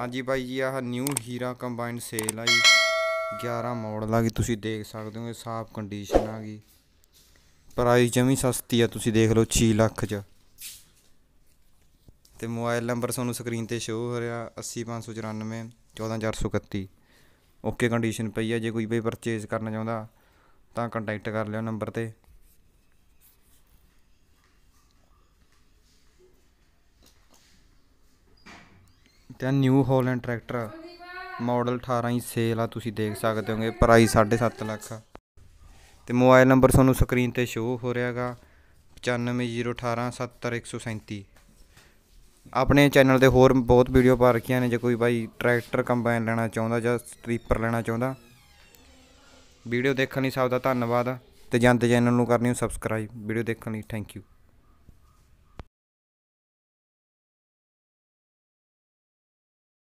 ਹਾਂਜੀ ਬਾਈ ਜੀ ਆਹ ਨਿਊ ਹੀਰਾ ਕੰਬਾਈਨਡ ਸੇਲ ਆ ਜੀ 11 ਮਾਡਲ ਆ ਗਈ ਤੁਸੀਂ ਦੇਖ ਸਕਦੇ ਹੋ ਇਹ ਸਾਫ ਕੰਡੀਸ਼ਨ ਆ ਗਈ ਪ੍ਰਾਈਸ ਜਮੀ ਸਸਤੀ ਆ ਤੁਸੀਂ ਦੇਖ ਲਓ 6 ਲੱਖ ਚ ਤੇ ਮੋਬਾਈਲ ਨੰਬਰ ਤੁਹਾਨੂੰ ਸਕਰੀਨ ਤੇ ਸ਼ੋ ਹੋ ਰਿਹਾ 80594 14431 ਓਕੇ ਕੰਡੀਸ਼ਨ ਪਈ ਆ ਜੇ ਕੋਈ ਬਈ ਪਰਚੇਸ ਕਰਨਾ ਚਾਹੁੰਦਾ ਤਾਂ ਕੰਟੈਕਟ ਕਰ ਲਿਓ ਨੰਬਰ ਤੇ ਤੇ ਨਿਊ ਹੋਲੈਂਡ ਟਰੈਕਟਰ ਮਾਡਲ 18 ਹੀ ਸੇਲ ਆ ਤੁਸੀਂ ਦੇਖ ਸਕਦੇ ਹੋਗੇ ਪ੍ਰਾਈਸ 7.5 ਲੱਖ ਤੇ ਮੋਬਾਈਲ ਨੰਬਰ ਤੁਹਾਨੂੰ ਸਕਰੀਨ ਤੇ ਸ਼ੋ ਹੋ ਰਿਹਾਗਾ 9501870137 ਆਪਣੇ ਚੈਨਲ ਤੇ ਹੋਰ ਬਹੁਤ ਵੀਡੀਓ ਪਾ ਰੱਖੀਆਂ ਨੇ ਜੇ ਕੋਈ ਭਾਈ ਟਰੈਕਟਰ ਕੰਬਾਈਨ ਲੈਣਾ ਚਾਹੁੰਦਾ ਜਾਂ ਸਟ੍ਰੀਪਰ ਲੈਣਾ ਚਾਹੁੰਦਾ ਵੀਡੀਓ ਦੇਖਣ ਲਈ ਸਭ ਦਾ ਧੰਨਵਾਦ ਤੇ ਜਨਤੇ ਚੈਨਲ ਨੂੰ ਕਰਨੀ ਸਬਸਕ੍ਰਾਈਬ ਵੀਡੀਓ ਦੇਖਣ ਲਈ ਥੈਂਕ ਯੂ